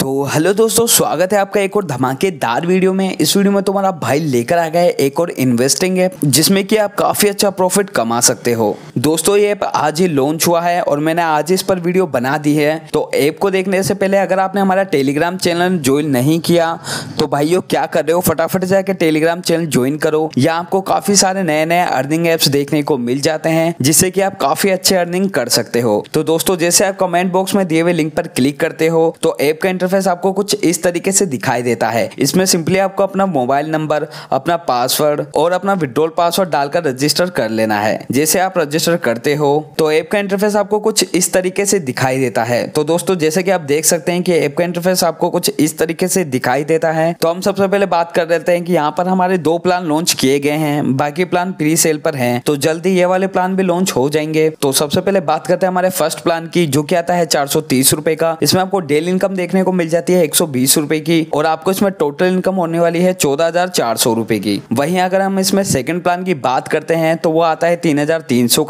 तो हेलो दोस्तों स्वागत है आपका एक और धमाकेदार वीडियो में इस वीडियो में तुम्हारा भाई लेकर आ गया है एक और इन्वेस्टिंग है जिसमें कि आप काफ़ी अच्छा प्रॉफिट कमा सकते हो दोस्तों ये ऐप आज ही लॉन्च हुआ है और मैंने आज इस पर वीडियो बना दी है तो ऐप को देखने से पहले अगर आपने हमारा टेलीग्राम चैनल ज्वाइन नहीं किया तो भाइयों क्या कर रहे हो फटाफट जाके टेलीग्राम चैनल ज्वाइन करो या आपको काफ़ी सारे नए नए अर्निंग एप्स देखने को मिल जाते हैं जिससे कि आप काफ़ी अच्छे अर्निंग कर सकते हो तो दोस्तों जैसे आप कमेंट बॉक्स में दिए हुए लिंक पर क्लिक करते हो तो ऐप का इंटरफेस आपको कुछ इस तरीके से दिखाई देता है इसमें सिंपली आपको अपना मोबाइल नंबर अपना पासवर्ड और अपना विड्रोल पासवर्ड डालकर रजिस्टर कर लेना है जैसे आप रजिस्टर करते हो तो ऐप का इंटरफेस आपको कुछ इस तरीके से दिखाई देता है तो दोस्तों जैसे कि आप देख सकते हैं कि ऐप का इंटरफेस आपको कुछ इस तरीके से दिखाई देता है तो हम सबसे पहले बात कर लेते हैं कि यहाँ पर हमारे दो प्लान लॉन्च किए गए हैं बाकी प्लान प्री सेल पर हैं तो जल्दी ये वाले प्लान भी लॉन्च हो जाएंगे तो सबसे पहले बात करते हैं हमारे फर्स्ट प्लान की जो कि आता है चार सौ का इसमें आपको डेली इनकम देखने को मिल जाती है एक सौ की और आपको इसमें टोटल इनकम होने वाली है चौदह की वहीं अगर हम इसमें सेकंड प्लान की बात करते हैं तो वो आता है तीन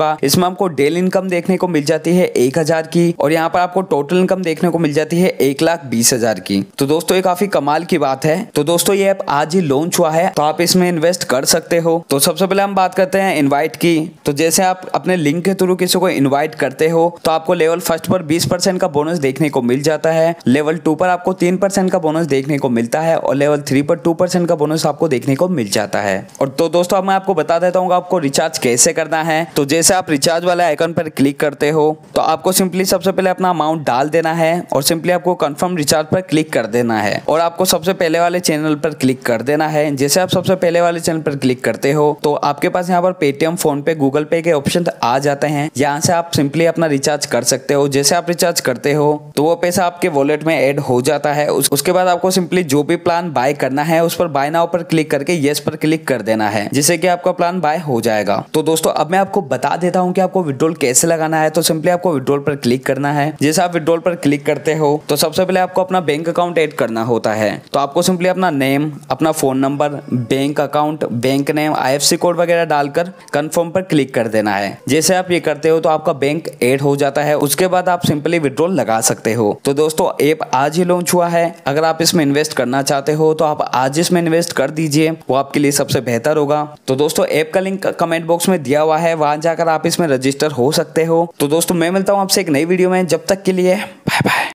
का इसमें हमको डेल इनकम देखने को मिल जाती है एक की और यहाँ पर आपको टोटल इनकम देखने को मिल जाती है एक लाख बीस हजार की तो दोस्तों ये काफी कमाल की बात है तो दोस्तों ये ऐप आज ही लॉन्च हुआ है तो आप इसमें इन्वेस्ट कर सकते हो तो सबसे पहले हम बात करते हैं इन्वाइट की तो जैसे आप अपने लिंक के थ्रू किसी को इन्वाइट करते हो तो आपको लेवल फर्स्ट पर बीस का बोनस देखने को मिल जाता है लेवल टू ऊपर आपको तीन परसेंट का बोनस देखने को मिलता है और लेवल थ्री पर टू परसेंट का बोनस आपको देखने को मिल जाता है और तो दोस्तों अब मैं आपको बता देता हूँ आपको रिचार्ज कैसे करना है तो जैसे आप रिचार्ज वाले आइकन पर क्लिक करते हो तो आपको सिंपली सबसे पहले अपना अमाउंट डाल देना है और सिंपली आपको कन्फर्म रिचार्ज पर क्लिक कर देना है और आपको सबसे पहले वाले चैनल पर क्लिक कर देना है जैसे आप सबसे पहले वाले चैनल पर क्लिक करते हो तो आपके पास यहाँ पर पेटीएम फोन पे गूगल पे के ऑप्शन आ जाते हैं यहाँ से आप सिंपली अपना रिचार्ज कर सकते हो जैसे आप रिचार्ज करते हो तो वो पैसा आपके वॉलेट में एड हो जाता है उस, उसके बाद आपको सिंपली जो भी प्लान बाय करना है उस पर बाय नाउ पर क्लिक करके येस पर क्लिक कर देना है जिससे कि आपका प्लान बाय हो जाएगा तो दोस्तों अब मैं आपको बता देता हूँ कि आपको विड्रोल कैसे लगाना है तो सिंपली आपको विड्रोल पर क्लिक करना है जैसे आप विड्रोल पर क्लिक करते हो तो सबसे पहले आपको अपना बैंक अकाउंट एड करना होता है तो आपको सिंपली अपना नेम अपना phone number bank account bank name I code वगैरह डालकर कन्फर्म पर क्लिक कर देना है जैसे आप ये करते हो तो आपका बैंक एड हो जाता है उसके बाद आप सिंपली विड्रोल लगा सकते हो तो दोस्तों ऐप आज ही लॉन्च हुआ है अगर आप इसमें इन्वेस्ट करना चाहते हो तो आप आज इसमें इन्वेस्ट कर दीजिए वो आपके लिए सबसे बेहतर होगा तो दोस्तों ऐप का लिंक कमेंट बॉक्स में दिया हुआ है वहां जाकर आप इसमें रजिस्टर हो सकते हो तो दोस्तों मैं मिलता हूँ आपसे एक नई वीडियो में जब तक के लिए बाय बाय